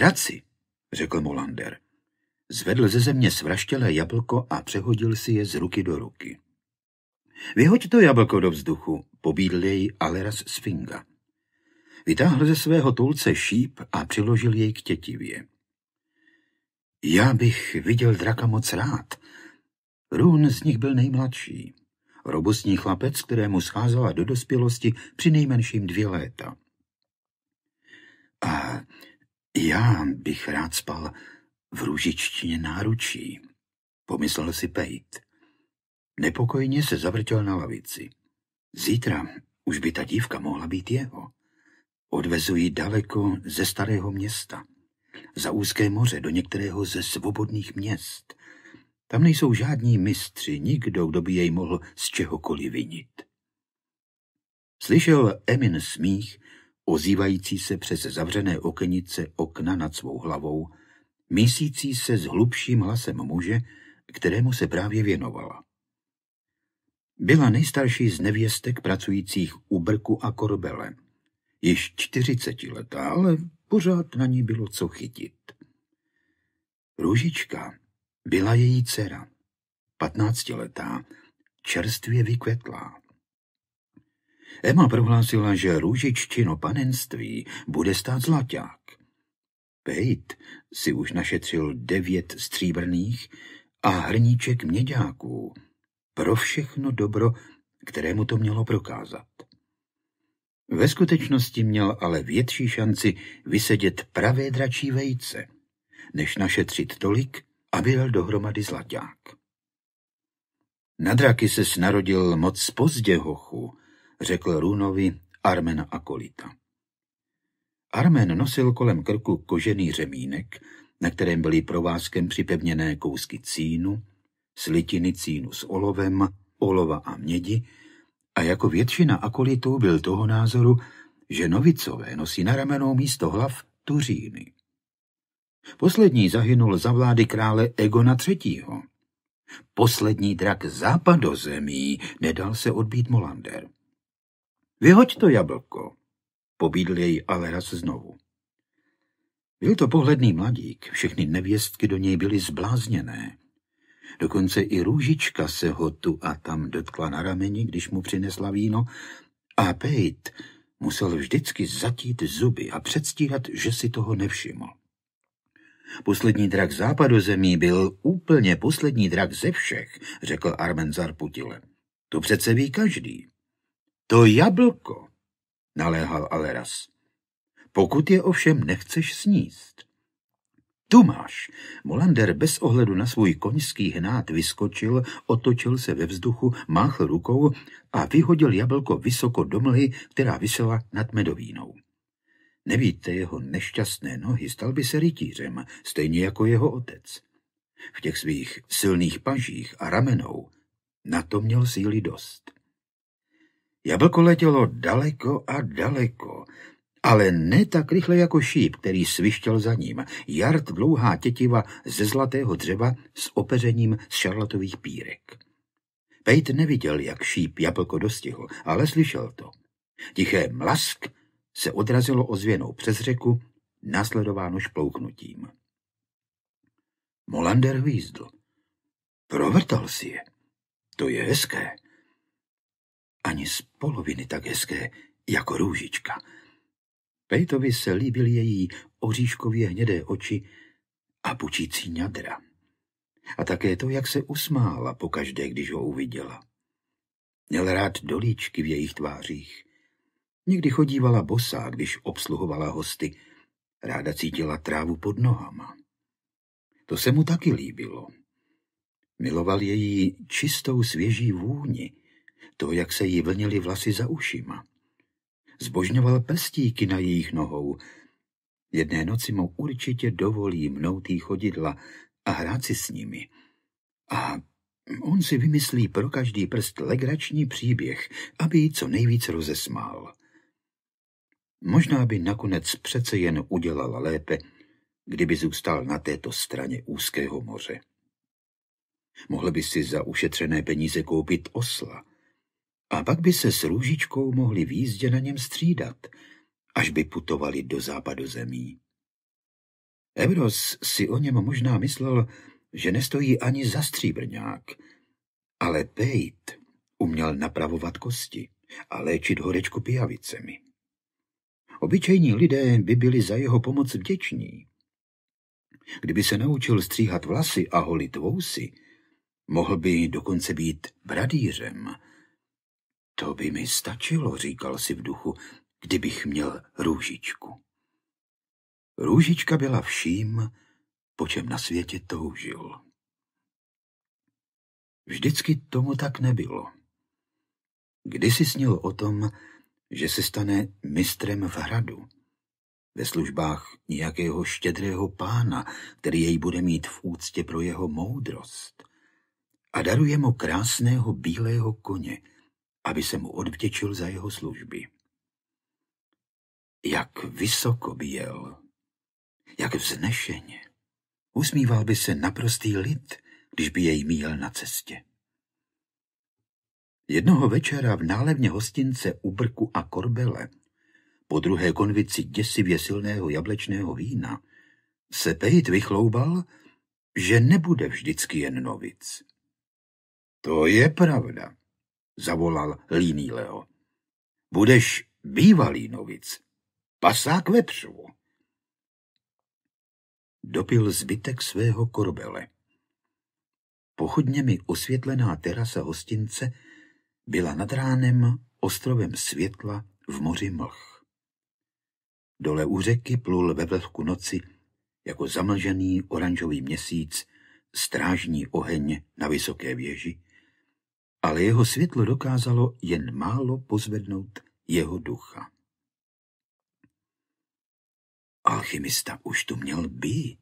Draci, řekl mu Lander. Zvedl ze země svraštělé jablko a přehodil si je z ruky do ruky. Vyhoď to jablko do vzduchu, pobídl jej Aleras Sfinga. Vytáhl ze svého tulce šíp a přiložil jej k tětivě. Já bych viděl draka moc rád. Run z nich byl nejmladší. Robustní chlapec, kterému scházela do dospělosti při nejmenším dvě léta. A já bych rád spal v růžičtině náručí, pomyslel si Pejt. Nepokojně se zavrtěl na lavici. Zítra už by ta dívka mohla být jeho. Odvezují daleko ze starého města, za úzké moře do některého ze svobodných měst. Tam nejsou žádní mistři, nikdo, kdo by jej mohl z čehokoliv vinit. Slyšel Emin smích, ozývající se přes zavřené okenice okna nad svou hlavou, mísící se s hlubším hlasem muže, kterému se právě věnovala. Byla nejstarší z nevěstek pracujících u Brku a Korbele. Již čtyřicetiletá, ale pořád na ní bylo co chytit. Růžička byla její dcera, patnáctiletá, čerstvě vykvetlá. Emma prohlásila, že růžiččino panenství bude stát zlaťák. Pejt si už našetřil devět stříbrných a hrníček měďáků pro všechno dobro, kterému to mělo prokázat. Ve skutečnosti měl ale větší šanci vysedět pravé dračí vejce, než našetřit tolik, aby byl dohromady zlaťák. Na draky se snarodil moc pozdě hochu, řekl Runovi Armena Akolita. Armen nosil kolem krku kožený řemínek, na kterém byly provázkem připevněné kousky cínu, slitiny cínu s olovem, olova a mědi a jako většina akolitů byl toho názoru, že novicové nosí na ramenou místo hlav tuříny. Poslední zahynul za vlády krále Egona III. Poslední drak západozemí nedal se odbít Molander. Vyhoď to jablko, pobídl jej Aleras znovu. Byl to pohledný mladík, všechny nevěstky do něj byly zblázněné. Dokonce i růžička se ho tu a tam dotkla na rameni, když mu přinesla víno, a Pejt musel vždycky zatít zuby a předstírat, že si toho nevšiml. Poslední drak západu zemí byl úplně poslední drak ze všech, řekl Armen zarputile. To přece ví každý. To jablko, naléhal Aleras. Pokud je ovšem nechceš sníst. Tu máš. Molander bez ohledu na svůj koňský hnát vyskočil, otočil se ve vzduchu, máchl rukou a vyhodil jablko vysoko do mlhy, která vysela nad medovínou. Nevíte jeho nešťastné nohy, stal by se rytířem, stejně jako jeho otec. V těch svých silných pažích a ramenou na to měl síly dost. Jablko letělo daleko a daleko, ale ne tak rychle jako šíp, který svištěl za ním. Jart dlouhá tětiva ze zlatého dřeva s opeřením z šarlatových pírek. Pejt neviděl, jak šíp jablko dostihl, ale slyšel to. Tiché mlask se odrazilo ozvěnou přes řeku, následováno šplouknutím. Molander hvízdl. Provrtal si je. To je hezké ani z poloviny tak hezké jako růžička. Pejtovi se líbily její oříškově hnědé oči a pučící ňadra. A také to, jak se usmála pokaždé, když ho uviděla. Měl rád dolíčky v jejich tvářích. Někdy chodívala bosá, když obsluhovala hosty. Ráda cítila trávu pod nohama. To se mu taky líbilo. Miloval její čistou svěží vůni, to, jak se jí vlnily vlasy za ušima. Zbožňoval pestíky na jejich nohou. Jedné noci mu určitě dovolí mnoutý chodidla a hrát si s nimi. A on si vymyslí pro každý prst legrační příběh, aby ji co nejvíc rozesmál. Možná by nakonec přece jen udělala lépe, kdyby zůstal na této straně úzkého moře. Mohl by si za ušetřené peníze koupit osla a pak by se s růžičkou mohli v jízdě na něm střídat, až by putovali do západu zemí. Evros si o něm možná myslel, že nestojí ani za stříbrňák, ale Pejt uměl napravovat kosti a léčit horečku pijavicemi. Obyčejní lidé by byli za jeho pomoc vděční. Kdyby se naučil stříhat vlasy a holit vousy, mohl by dokonce být bradýřem – to by mi stačilo, říkal si v duchu, kdybych měl růžičku. Růžička byla vším, po čem na světě toužil. Vždycky tomu tak nebylo. Kdysi snil o tom, že se stane mistrem v hradu, ve službách nějakého štědrého pána, který jej bude mít v úctě pro jeho moudrost a daruje mu krásného bílého koně – aby se mu odvděčil za jeho služby. Jak vysoko by jel, jak vznešeně. Usmíval by se naprostý lid, když by jej míjel na cestě. Jednoho večera v nálevně hostince u Brku a Korbele, po druhé konvici děsivě silného jablečného vína, se Pejt vychloubal, že nebude vždycky jen novic. To je pravda zavolal líný Leo. Budeš bývalý novic, pasák vepřů. Dopil zbytek svého korbele. Pochodněmi osvětlená terasa hostince byla nad ránem ostrovem světla v moři mlh. Dole u řeky plul ve vlhku noci jako zamlžený oranžový měsíc strážní oheň na vysoké věži, ale jeho světlo dokázalo jen málo pozvednout jeho ducha. Alchymista už tu měl být.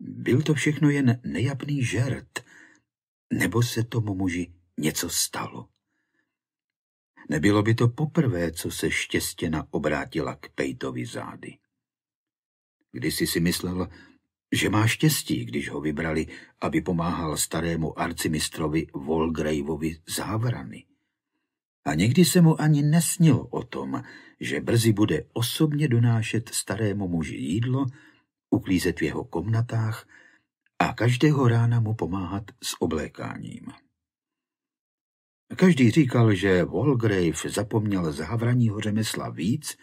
Byl to všechno jen nejapný žert, nebo se tomu muži něco stalo. Nebylo by to poprvé, co se štěstěna obrátila k Pejtovi zády. Kdysi si myslel, že má štěstí, když ho vybrali, aby pomáhal starému arcimistrovi Volgraveovi závrany. A někdy se mu ani nesnilo o tom, že brzy bude osobně donášet starému muži jídlo, uklízet v jeho komnatách a každého rána mu pomáhat s oblékáním. Každý říkal, že Walgrave zapomněl závraního řemesla víc,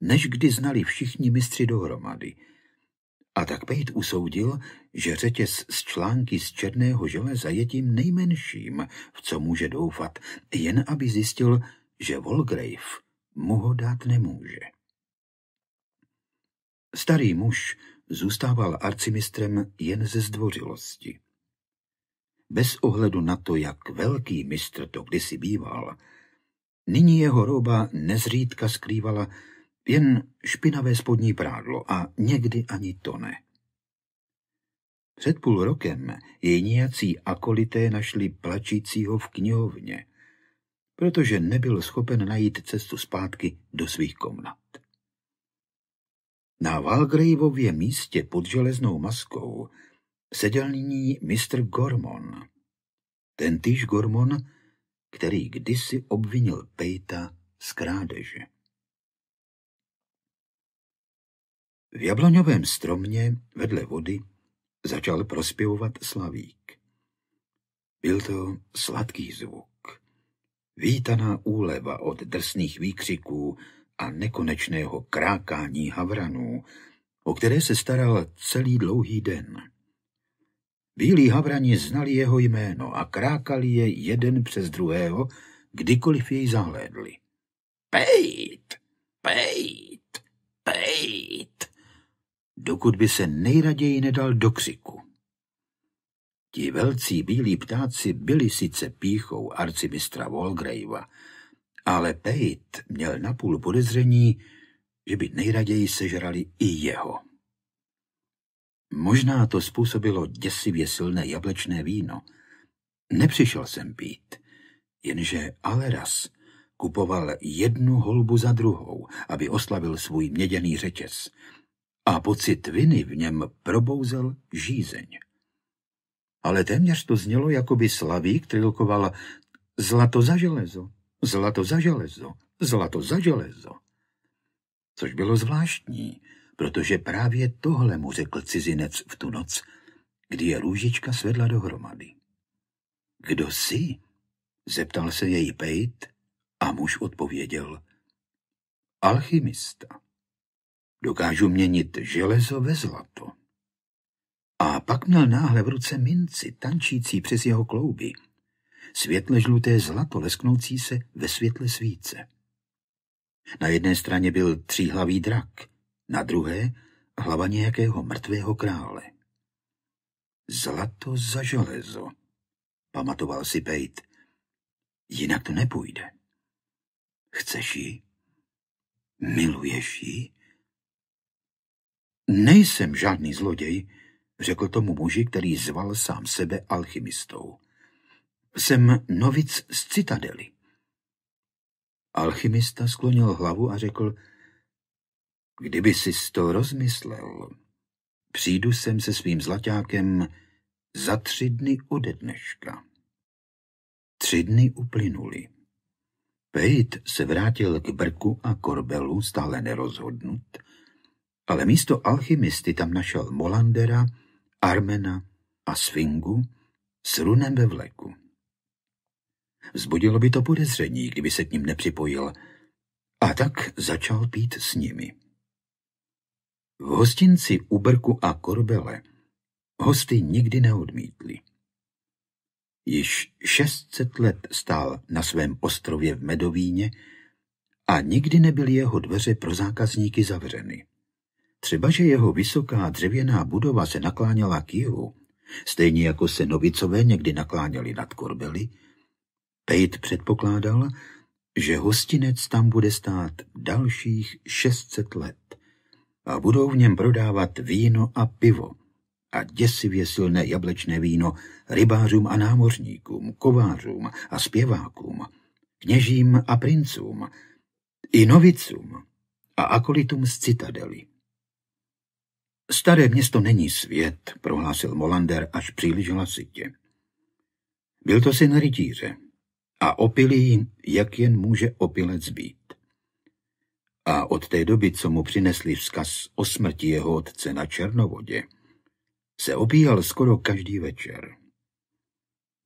než kdy znali všichni mistři dohromady – a tak Pejt usoudil, že řetěz z články z černého železa je tím nejmenším, v co může doufat, jen aby zjistil, že Volgrave mu ho dát nemůže. Starý muž zůstával arcimistrem jen ze zdvořilosti. Bez ohledu na to, jak velký mistr to kdysi býval, nyní jeho roba nezřídka skrývala jen špinavé spodní prádlo a někdy ani to ne. Před půl rokem jej nějací akolité našli plačícího v knihovně, protože nebyl schopen najít cestu zpátky do svých komnat. Na Valgrejvově místě pod železnou maskou seděl nyní mistr Gormon. Ten týž Gormon, který kdysi obvinil Pejta z krádeže. V jabloňovém stromě vedle vody začal prospěvovat slavík. Byl to sladký zvuk. Vítaná úleva od drsných výkřiků a nekonečného krákání havranů, o které se staral celý dlouhý den. Bílí havrani znali jeho jméno a krákali je jeden přes druhého, kdykoliv jej zahlédli. Pejt! Pejt! Pejt! dokud by se nejraději nedal do křiku. Ti velcí bílí ptáci byli sice píchou arcimistra Walgravea, ale Pejt měl napůl podezření, že by nejraději sežrali i jeho. Možná to způsobilo děsivě silné jablečné víno. Nepřišel jsem pít, jenže Aleras kupoval jednu holbu za druhou, aby oslavil svůj měděný řetěz a pocit viny v něm probouzel žízeň. Ale téměř to znělo, jako by Slavík trilkoval zlato za železo, zlato za železo, zlato za železo. Což bylo zvláštní, protože právě tohle mu řekl cizinec v tu noc, kdy je růžička svedla dohromady. Kdo jsi? Zeptal se její Pejt a muž odpověděl. Alchymista. Dokážu měnit železo ve zlato. A pak měl náhle v ruce minci, tančící přes jeho klouby. Světle žluté zlato, lesknoucí se ve světle svíce. Na jedné straně byl tříhlavý drak, na druhé hlava nějakého mrtvého krále. Zlato za železo, pamatoval si Pejt. Jinak to nepůjde. Chceš ji? Miluješ ji? Nejsem žádný zloděj, řekl tomu muži, který zval sám sebe alchymistou. Jsem novic z citadely. Alchymista sklonil hlavu a řekl, kdyby si to rozmyslel, přijdu sem se svým zlaťákem za tři dny ode dneška. Tři dny uplynuli. Pejt se vrátil k Brku a Korbelu, stále nerozhodnut, ale místo alchymisty tam našel Molandera, Armena a Svingu s runem ve vleku. Vzbudilo by to podezření, kdyby se k ním nepřipojil, a tak začal pít s nimi. V hostinci u Brku a Korbele hosty nikdy neodmítli. Již 600 let stál na svém ostrově v Medovíně a nikdy nebyly jeho dveře pro zákazníky zavřeny. Třeba, že jeho vysoká dřevěná budova se nakláněla k jihu, stejně jako se novicové někdy nakláněli nad korbely, Pejt předpokládal, že hostinec tam bude stát dalších 600 let a budou v něm prodávat víno a pivo a děsivě silné jablečné víno rybářům a námořníkům, kovářům a zpěvákům, kněžím a princům, i novicům a akolitům z citadely. Staré město není svět, prohlásil Molander až příliš hlasitě. Byl to syn rytíře a opilý, jak jen může opilec být. A od té doby, co mu přinesli vzkaz o smrti jeho otce na Černovodě, se opíjal skoro každý večer.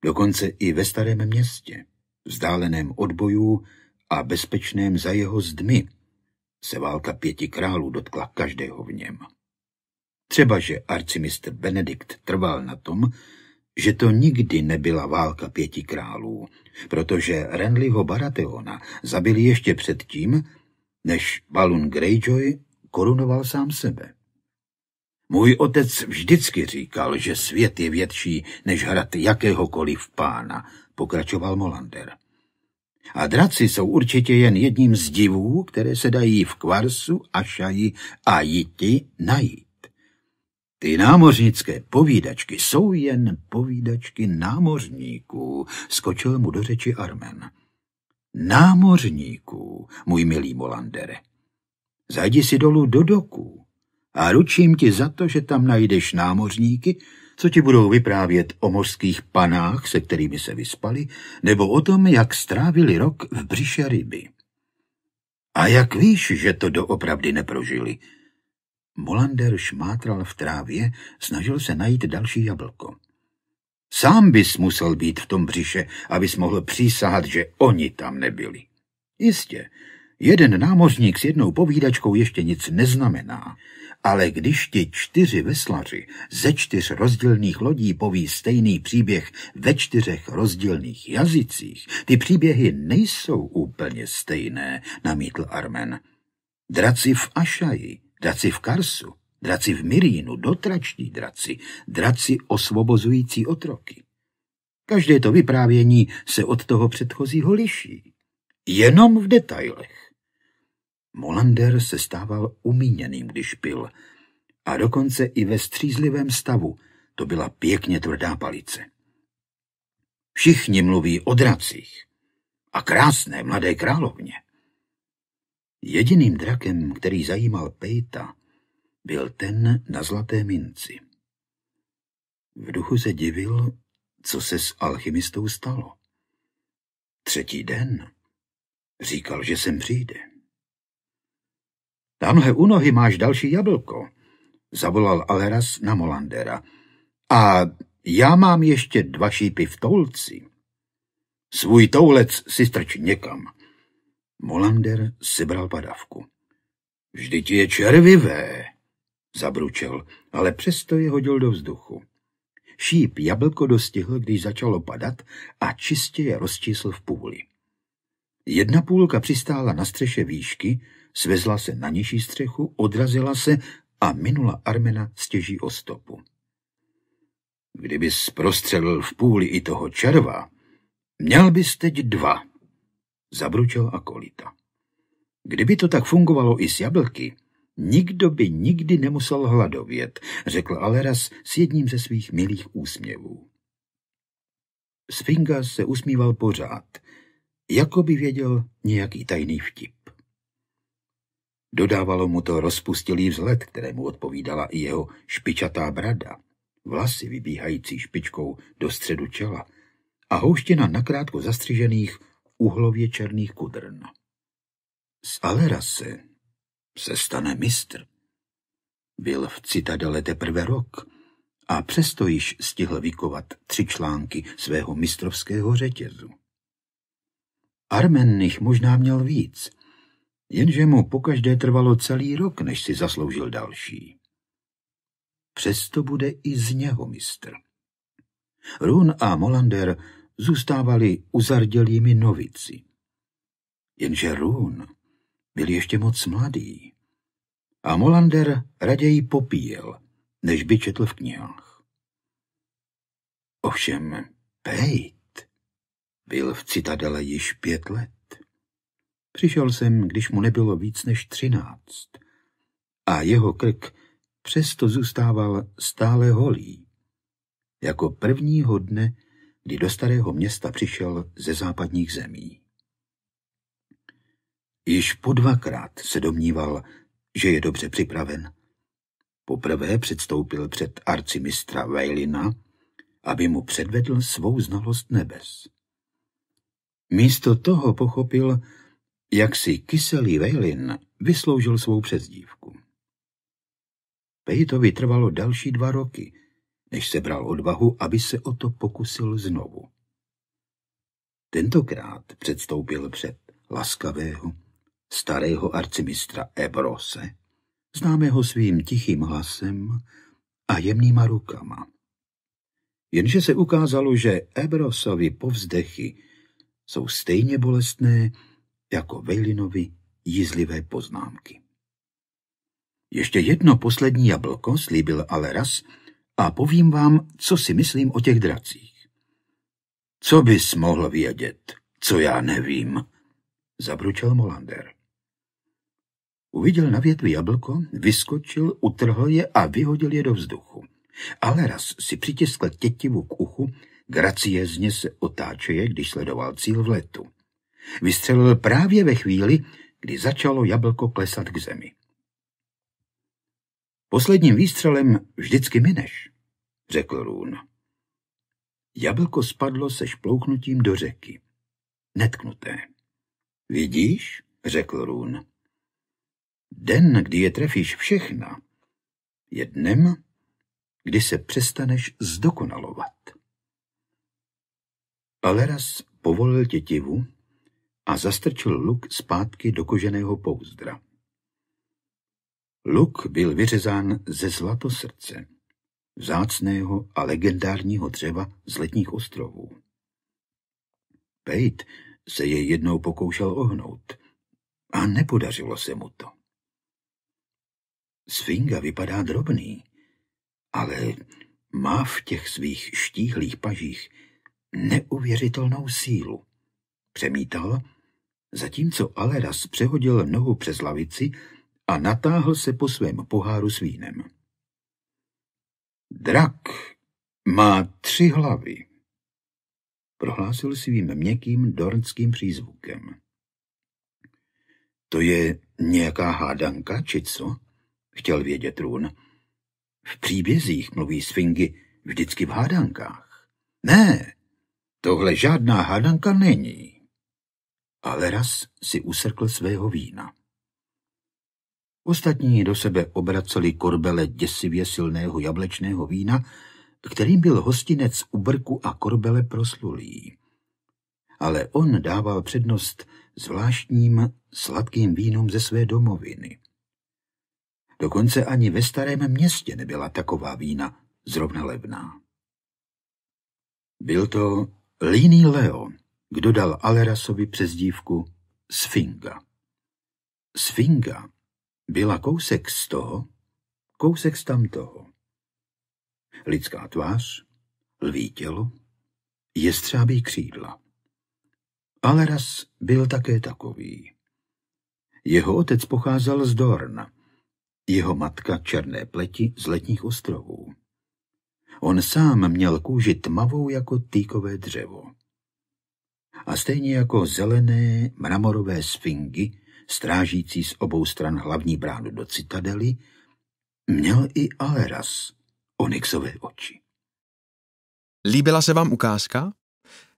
Dokonce i ve starém městě, vzdáleném od bojů a bezpečném za jeho zdmi, se válka pěti králů dotkla každého v něm. Třeba, že arcimistr Benedikt trval na tom, že to nikdy nebyla válka pěti králů, protože Renlyho Baratheona zabili ještě předtím, než Balun Greyjoy korunoval sám sebe. Můj otec vždycky říkal, že svět je větší než hrad jakéhokoliv pána, pokračoval Molander. A draci jsou určitě jen jedním z divů, které se dají v kvarsu, šaji a jiti najít. Ty námořnické povídačky jsou jen povídačky námořníků, skočil mu do řeči Armen. Námořníků, můj milý Molandere. Zajdi si dolů do doku a ručím ti za to, že tam najdeš námořníky, co ti budou vyprávět o mořských panách, se kterými se vyspali, nebo o tom, jak strávili rok v břiše ryby. A jak víš, že to doopravdy neprožili? Molander šmátral v trávě, snažil se najít další jablko. Sám bys musel být v tom břiše, abys mohl přísahat, že oni tam nebyli. Jistě, jeden námořník s jednou povídačkou ještě nic neznamená, ale když ti čtyři veslaři ze čtyř rozdílných lodí poví stejný příběh ve čtyřech rozdílných jazycích, ty příběhy nejsou úplně stejné, namítl Armen. Draci v Ašaji draci v Karsu, draci v Mirínu, dotrační draci, draci osvobozující otroky. Každé to vyprávění se od toho předchozího liší. Jenom v detailech. Molander se stával umíněným, když pil. A dokonce i ve střízlivém stavu to byla pěkně tvrdá palice. Všichni mluví o dracích a krásné mladé královně. Jediným drakem, který zajímal Pejta, byl ten na zlaté minci. V duchu se divil, co se s alchymistou stalo. Třetí den říkal, že sem přijde. Tamhle u nohy máš další jablko, zavolal Aleras na Molandera. A já mám ještě dva šípy v toulci. Svůj toulec si strč někam, Molander sebral padavku. Vždyť je červivé, zabručel, ale přesto je hodil do vzduchu. Šíp jablko dostihl, když začalo padat a čistě je rozčísl v půli. Jedna půlka přistála na střeše výšky, svezla se na nižší střechu, odrazila se a minula Armena stěží o stopu. Kdyby zprostřelil v půli i toho červa, měl bys teď dva, zabručel akolita. Kdyby to tak fungovalo i s jablky, nikdo by nikdy nemusel hladovět, řekl Aleras s jedním ze svých milých úsměvů. Sfinga se usmíval pořád, jako by věděl nějaký tajný vtip. Dodávalo mu to rozpustilý vzhled, kterému odpovídala i jeho špičatá brada, vlasy vybíhající špičkou do středu čela a houština nakrátko zastřižených uhlově černých kudrn. Z Alerase se stane mistr. Byl v citadele teprve rok a přesto již stihl vykovat tři články svého mistrovského řetězu. Armenných možná měl víc, jenže mu pokaždé trvalo celý rok, než si zasloužil další. Přesto bude i z něho mistr. Run a Molander zůstávali uzardělými novici. Jenže Rún byl ještě moc mladý a Molander raději popíjel, než by četl v knihách. Ovšem Pejt byl v citadele již pět let. Přišel jsem, když mu nebylo víc než třináct a jeho krk přesto zůstával stále holý. Jako prvního dne kdy do starého města přišel ze západních zemí. Již po dvakrát se domníval, že je dobře připraven. Poprvé předstoupil před arcimistra Vejlina, aby mu předvedl svou znalost nebes. Místo toho pochopil, jak si kyselý Vejlin vysloužil svou přezdívku. Pejtovi trvalo další dva roky, než sebral odvahu, aby se o to pokusil znovu. Tentokrát předstoupil před laskavého, starého arcimistra Ebrose, známého svým tichým hlasem a jemnýma rukama. Jenže se ukázalo, že Ebrosovi povzdechy jsou stejně bolestné jako Vejlinovi jízlivé poznámky. Ještě jedno poslední jablko slíbil ale raz, a povím vám, co si myslím o těch dracích. Co bys mohl vědět, co já nevím, zabručel Molander. Uviděl na větvi jablko, vyskočil, utrhl je a vyhodil je do vzduchu. Ale raz si přitiskl tětivu k uchu, graciezně se otáčeje, když sledoval cíl v letu. Vystřelil právě ve chvíli, kdy začalo jablko klesat k zemi. Posledním výstřelem vždycky mineš, řekl Rún. Jablko spadlo se šplouknutím do řeky. Netknuté. Vidíš, řekl Rún. Den, kdy je trefíš všechna, je dnem, kdy se přestaneš zdokonalovat. Paleras povolil tětivu a zastrčil luk zpátky do koženého pouzdra. Luk byl vyřezán ze zlatosrdce, zácného a legendárního dřeva z letních ostrovů. Pejt se jej jednou pokoušel ohnout a nepodařilo se mu to. Sfinga vypadá drobný, ale má v těch svých štíhlých pažích neuvěřitelnou sílu. Přemítal, zatímco Aleras přehodil nohu přes lavici a natáhl se po svém poháru s vínem. Drak má tři hlavy, prohlásil svým měkkým dornským přízvukem. To je nějaká hádanka, či co? Chtěl vědět Run. V příbězích mluví sfingy vždycky v hádankách. Ne, tohle žádná hádanka není. Ale raz si usrkl svého vína. Ostatní do sebe obraceli korbele děsivě silného jablečného vína, kterým byl hostinec u brku a korbele proslulý. Ale on dával přednost zvláštním sladkým vínům ze své domoviny. Dokonce ani ve starém městě nebyla taková vína zrovna levná. Byl to Líný Leo, kdo dal Alerasovi přezdívku Sfinga. Sfinga byla kousek z toho, kousek z tamtoho. Lidská tvář, lví tělo, jestřábí křídla. Ale raz byl také takový. Jeho otec pocházel z Dorna, jeho matka černé pleti z letních ostrovů. On sám měl kůži tmavou jako týkové dřevo. A stejně jako zelené mramorové sfingy strážící z obou stran hlavní bránu do citadely, měl i Aleras onyxové oči. Líbila se vám ukázka?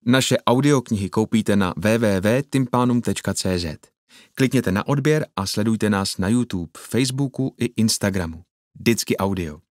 Naše audioknihy koupíte na www.timpanum.cz. Klikněte na odběr a sledujte nás na YouTube, Facebooku i Instagramu. Vždycky audio.